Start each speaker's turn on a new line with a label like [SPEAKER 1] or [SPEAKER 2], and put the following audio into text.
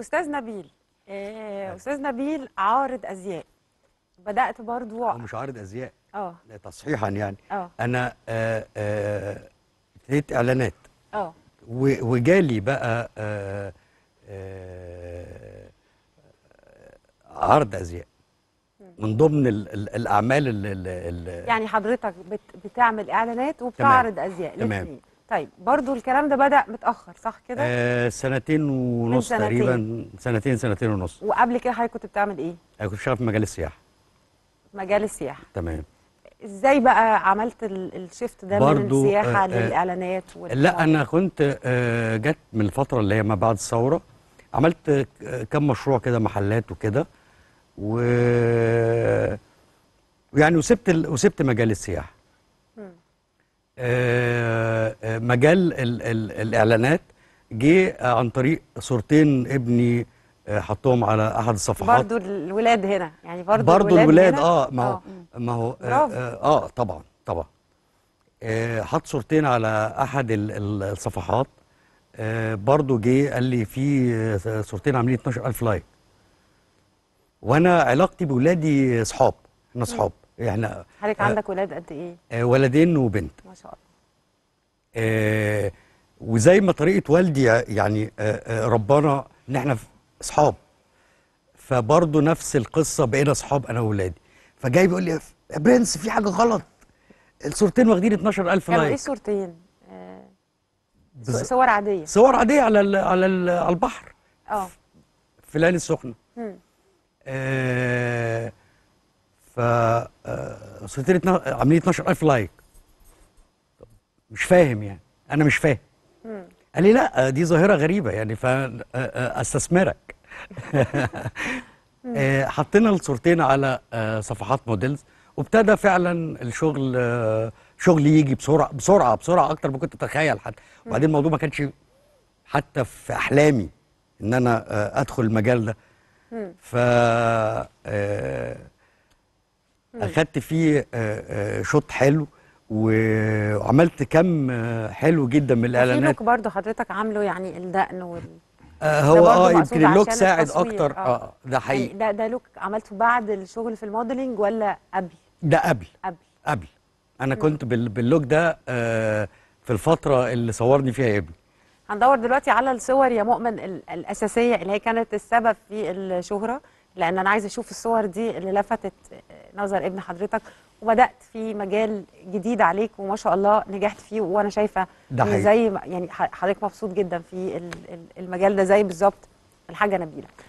[SPEAKER 1] استاذ نبيل إيه استاذ نبيل عارض ازياء بدات برضو هو
[SPEAKER 2] مش عارض ازياء اه تصحيحا يعني أوه. انا ابتديت آه، آه، اعلانات اه وجالي بقى آه آه, آه، عرض ازياء من ضمن الـ الـ الاعمال ال ال
[SPEAKER 1] يعني حضرتك بت بتعمل اعلانات وبتعرض ازياء تمام طيب برضو الكلام ده بدأ متأخر صح كده؟
[SPEAKER 2] آه سنتين ونص سنتين. تقريبا سنتين سنتين ونص
[SPEAKER 1] وقبل كده حضرتك كنت بتعمل ايه؟
[SPEAKER 2] انا كنت شغال في مجال السياحة
[SPEAKER 1] مجال السياحة تمام ازاي بقى عملت الشيفت ده من السياحة آه،, آه للإعلانات وال... لا
[SPEAKER 2] أنا كنت آه جت من الفترة اللي هي ما بعد الثورة عملت آه، كم مشروع كده محلات وكده و يعني وسبت ال... وسبت مجال السياحة آه، آه، مجال ال ال الاعلانات جه عن طريق صورتين ابني آه، حطهم على احد الصفحات برضه
[SPEAKER 1] الولاد هنا يعني برضه برضه الولاد, الولاد هنا. اه ما هو
[SPEAKER 2] ما هو آه, طبعا طبعا آه حط صورتين على احد الصفحات آه برضه جه قال لي في صورتين عاملين 12000 لايك وانا علاقتي بولادي اصحاب احنا اصحاب احنا يعني حضرتك عندك
[SPEAKER 1] ولاد قد ايه؟
[SPEAKER 2] آه، ولدين وبنت ما شاء الله آه وزي ما طريقه والدي يعني آه،, آه ربنا ان احنا اصحاب فبرضه نفس القصه بقينا اصحاب انا واولادي فجاي بيقول لي يا برنس في حاجه غلط الصورتين واخدين 12000 لايك يعني ايه
[SPEAKER 1] صورتين؟ آه صور عاديه صور
[SPEAKER 2] عاديه على الـ على الـ على البحر اه في العين السخنه آه ف وصلت لي عاملين 12000 لايك مش فاهم يعني انا مش فاهم قال لي لا دي ظاهره غريبه يعني فاستثمرك آه، حطينا الصورتين على آه، صفحات موديلز وابتدى فعلا الشغل آه، شغل يجي بسرعه بسرعه بسرعه اكتر ما كنت اتخيل حتى وبعدين الموضوع ما كانش حتى في احلامي ان انا ادخل المجال ده ف اخدت فيه آه، آه، شوط حلو وعملت كم آه، حلو جدا من الاعلانات اللوك
[SPEAKER 1] برضه حضرتك عامله يعني الدقن وال
[SPEAKER 2] هو اه يمكن اللوك ساعد اكتر اه, ده يعني حقيقي
[SPEAKER 1] ده ده لوك عملته بعد الشغل في الموديلنج ولا قبل؟ ده قبل قبل قبل انا كنت
[SPEAKER 2] باللوك ده في الفتره اللي صورني فيها ابني
[SPEAKER 1] هندور دلوقتي على الصور يا مؤمن الاساسيه اللي هي كانت السبب في الشهره لان انا عايزه اشوف الصور دي اللي لفتت نظر ابن حضرتك وبدات في مجال جديد عليك وما شاء الله نجحت فيه وانا شايفه ده زي يعني حضرتك مبسوط جدا في المجال ده زي بالظبط الحاجه نبيله